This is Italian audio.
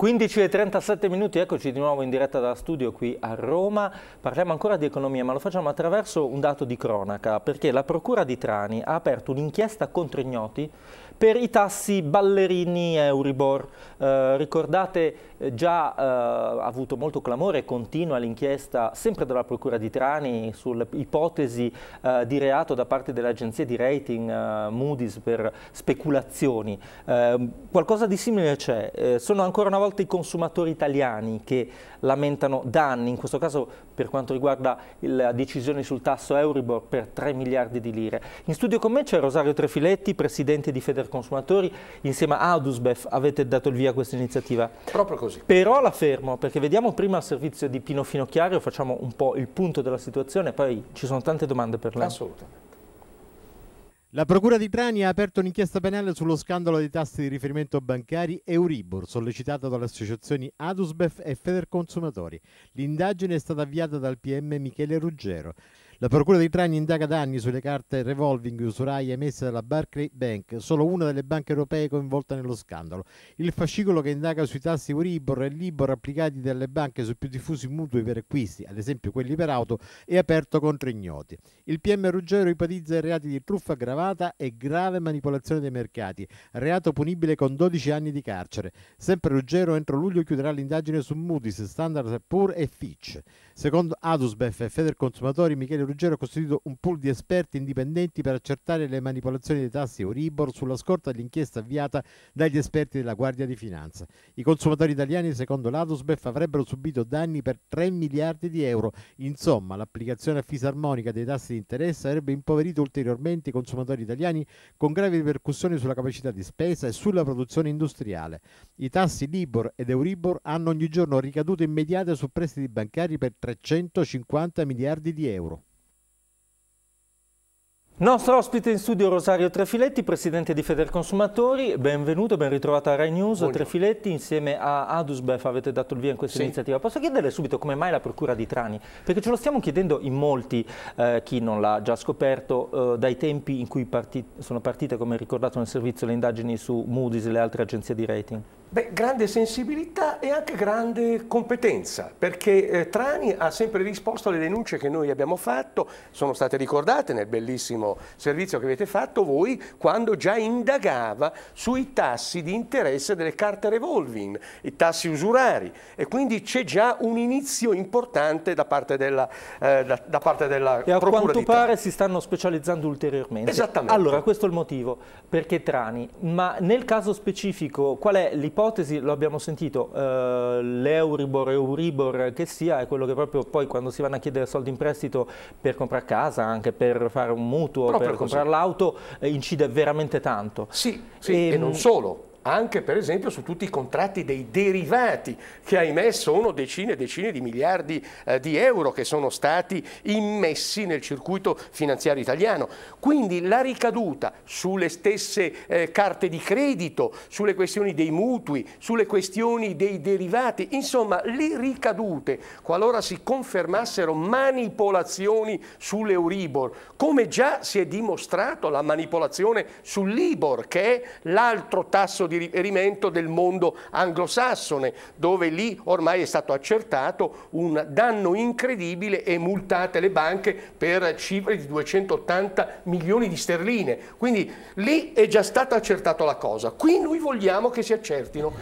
15 e 37 minuti, eccoci di nuovo in diretta dallo studio qui a Roma. Parliamo ancora di economia, ma lo facciamo attraverso un dato di cronaca, perché la Procura di Trani ha aperto un'inchiesta contro ignoti per i tassi ballerini Euribor. Eh, ricordate, eh, già eh, ha avuto molto clamore, continua l'inchiesta sempre dalla Procura di Trani sull'ipotesi eh, di reato da parte dell'agenzia di rating eh, Moody's per speculazioni. Eh, qualcosa di simile c'è, sono ancora una volta volta i consumatori italiani che lamentano danni, in questo caso per quanto riguarda la decisione sul tasso Euribor per 3 miliardi di lire. In studio con me c'è Rosario Trefiletti, presidente di Consumatori, insieme a Adusbef avete dato il via a questa iniziativa. Proprio così. Però la fermo perché vediamo prima il servizio di Pino Finocchiario, facciamo un po' il punto della situazione, poi ci sono tante domande per lei. Assolutamente. La Procura di Trani ha aperto un'inchiesta penale sullo scandalo dei tassi di riferimento bancari Euribor, sollecitato dalle associazioni Adusbef e Federconsumatori. L'indagine è stata avviata dal PM Michele Ruggero. La Procura di Trani indaga da anni sulle carte revolving usuraie emesse dalla Barclay Bank, solo una delle banche europee coinvolte nello scandalo. Il fascicolo che indaga sui tassi Uribor e Libor applicati dalle banche sui più diffusi mutui per acquisti, ad esempio quelli per auto, è aperto contro ignoti. Il PM Ruggero ipotizza i reati di truffa aggravata e grave manipolazione dei mercati, reato punibile con 12 anni di carcere. Sempre Ruggero entro luglio chiuderà l'indagine su Moody's, Standard Poor e Fitch. Secondo Adusbef e Federconsumatori Michele Ruggero Ruggero ha costituito un pool di esperti indipendenti per accertare le manipolazioni dei tassi Euribor sulla scorta dell'inchiesta avviata dagli esperti della Guardia di Finanza. I consumatori italiani, secondo l'Adusbef, avrebbero subito danni per 3 miliardi di euro. Insomma, l'applicazione a fisarmonica dei tassi di interesse avrebbe impoverito ulteriormente i consumatori italiani con gravi ripercussioni sulla capacità di spesa e sulla produzione industriale. I tassi Libor ed Euribor hanno ogni giorno ricadute immediate su prestiti bancari per 350 miliardi di euro. Nostro ospite in studio Rosario Trefiletti, presidente di Federconsumatori, benvenuto, ben ritrovato a Rai News. Buongiorno. Trefiletti, insieme a Adusbef avete dato il via in questa sì. iniziativa. Posso chiederle subito come mai la procura di Trani? Perché ce lo stiamo chiedendo in molti, eh, chi non l'ha già scoperto, eh, dai tempi in cui parti sono partite, come ricordato nel servizio, le indagini su Moody's e le altre agenzie di rating. Beh, grande sensibilità e anche grande competenza, perché eh, Trani ha sempre risposto alle denunce che noi abbiamo fatto, sono state ricordate nel bellissimo servizio che avete fatto voi, quando già indagava sui tassi di interesse delle carte revolving, i tassi usurari, e quindi c'è già un inizio importante da parte della, eh, da, da parte della e a quanto pare si stanno specializzando ulteriormente. Esattamente. Allora, questo è il motivo, perché Trani, ma nel caso specifico qual è l'ipotesi? ipotesi, lo abbiamo sentito, eh, l'Euribor, Euribor che sia, è quello che proprio poi quando si vanno a chiedere soldi in prestito per comprare casa, anche per fare un mutuo, proprio per così. comprare l'auto, eh, incide veramente tanto. Sì, sì e, ehm, e non solo anche per esempio su tutti i contratti dei derivati che ahimè sono decine e decine di miliardi eh, di euro che sono stati immessi nel circuito finanziario italiano. Quindi la ricaduta sulle stesse eh, carte di credito, sulle questioni dei mutui, sulle questioni dei derivati, insomma le ricadute qualora si confermassero manipolazioni sull'Euribor, come già si è dimostrato la manipolazione sull'Ibor che è l'altro tasso di riferimento del mondo anglosassone, dove lì ormai è stato accertato un danno incredibile e multate le banche per cifre di 280 milioni di sterline. Quindi lì è già stata accertata la cosa. Qui noi vogliamo che si accertino.